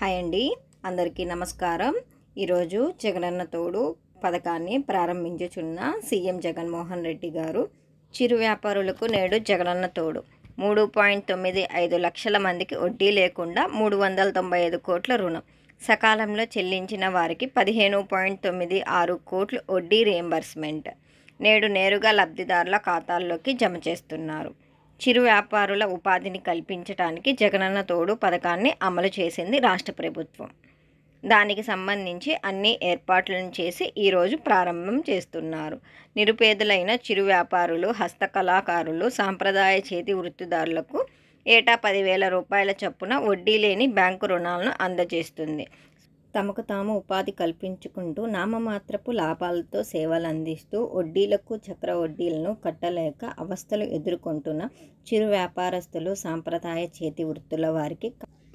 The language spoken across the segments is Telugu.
హాయ్ అండి అందరికీ నమస్కారం ఈరోజు జగనన్న తోడు పథకాన్ని ప్రారంభించుచున్న సీఎం జగన్మోహన్ రెడ్డి గారు చిరు వ్యాపారులకు నేడు జగనన్న తోడు మూడు పాయింట్ తొమ్మిది ఐదు లక్షల మందికి వడ్డీ లేకుండా మూడు వందల తొంభై ఐదు కోట్ల రుణం సకాలంలో చెల్లించిన వారికి పదిహేను పాయింట్ తొమ్మిది ఆరు కోట్లు వడ్డీ రియంబర్స్మెంట్ నేడు నేరుగా లబ్ధిదారుల ఖాతాల్లోకి జమ చేస్తున్నారు చిరు వ్యాపారుల ఉపాధిని కల్పించడానికి జగనన్న తోడు పథకాన్ని అమలు చేసింది రాష్ట్ర ప్రభుత్వం దానికి సంబంధించి అన్ని ఏర్పాట్లను చేసి ఈరోజు ప్రారంభం చేస్తున్నారు నిరుపేదలైన చిరు వ్యాపారులు హస్తకళాకారులు సాంప్రదాయ చేతి వృత్తిదారులకు ఏటా పదివేల రూపాయల చొప్పున వడ్డీ లేని బ్యాంకు రుణాలను అందజేస్తుంది తమకు తాము ఉపాధి కల్పించుకుంటూ నామమాత్రపు లాభాలతో సేవలు అందిస్తూ వడ్డీలకు చక్ర వడ్డీలను కట్టలేక అవస్థలు ఎదుర్కొంటున్న చిరు వ్యాపారస్తులు సాంప్రదాయ చేతి వృత్తుల వారికి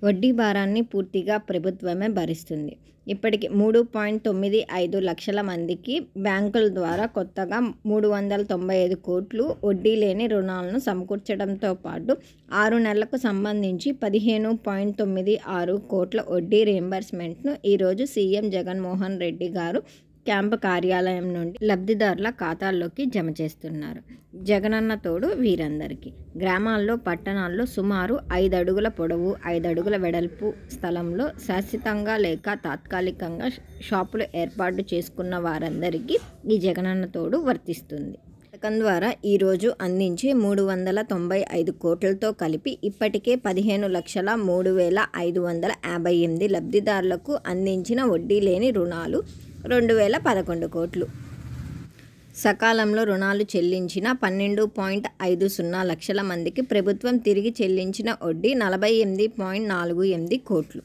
వడ్డీ భారాన్ని పూర్తిగా ప్రభుత్వమే భరిస్తుంది ఇప్పటికి మూడు పాయింట్ తొమ్మిది ఐదు లక్షల మందికి బ్యాంకుల ద్వారా కొత్తగా మూడు వందల తొంభై ఐదు కోట్లు వడ్డీ లేని రుణాలను సమకూర్చడంతో పాటు ఆరు నెలలకు సంబంధించి పదిహేను పాయింట్ తొమ్మిది ఆరు కోట్ల వడ్డీ రీంబర్స్మెంట్ను ఈరోజు సీఎం జగన్మోహన్ రెడ్డి గారు క్యాంపు కార్యాలయం నుండి లబ్ధిదారుల ఖాతాల్లోకి జమ చేస్తున్నారు జగనన్న తోడు వీరందరికీ గ్రామాల్లో పట్టణాల్లో సుమారు ఐదు అడుగుల పొడవు ఐదు అడుగుల వెడల్పు స్థలంలో శాశ్వతంగా లేక తాత్కాలికంగా షాపులు ఏర్పాటు చేసుకున్న వారందరికీ ఈ జగనన్న తోడు వర్తిస్తుంది పథకం ద్వారా ఈరోజు అందించే మూడు వందల తొంభై ఐదు కోట్లతో కలిపి ఇప్పటికే పదిహేను లక్షల మూడు వేల ఐదు వందల యాభై ఎనిమిది లబ్ధిదారులకు అందించిన వడ్డీ లేని రుణాలు రెండు వేల పదకొండు కోట్లు సకాలంలో రుణాలు చెల్లించిన పన్నెండు పాయింట్ ఐదు సున్నా లక్షల మందికి ప్రభుత్వం తిరిగి చెల్లించిన వడ్డీ నలభై ఎనిమిది పాయింట్ నాలుగు ఎనిమిది కోట్లు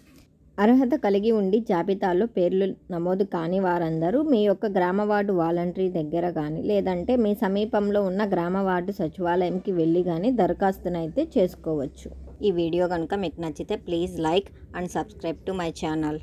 అర్హత కలిగి ఉండి జాబితాలో పేర్లు నమోదు కాని వారందరూ మీ యొక్క గ్రామ వార్డు వాలంటరీ దగ్గర కానీ లేదంటే మీ సమీపంలో ఉన్న గ్రామ వార్డు సచివాలయంకి వెళ్ళి కానీ దరఖాస్తునైతే చేసుకోవచ్చు ఈ వీడియో కనుక మీకు నచ్చితే please like and subscribe to my channel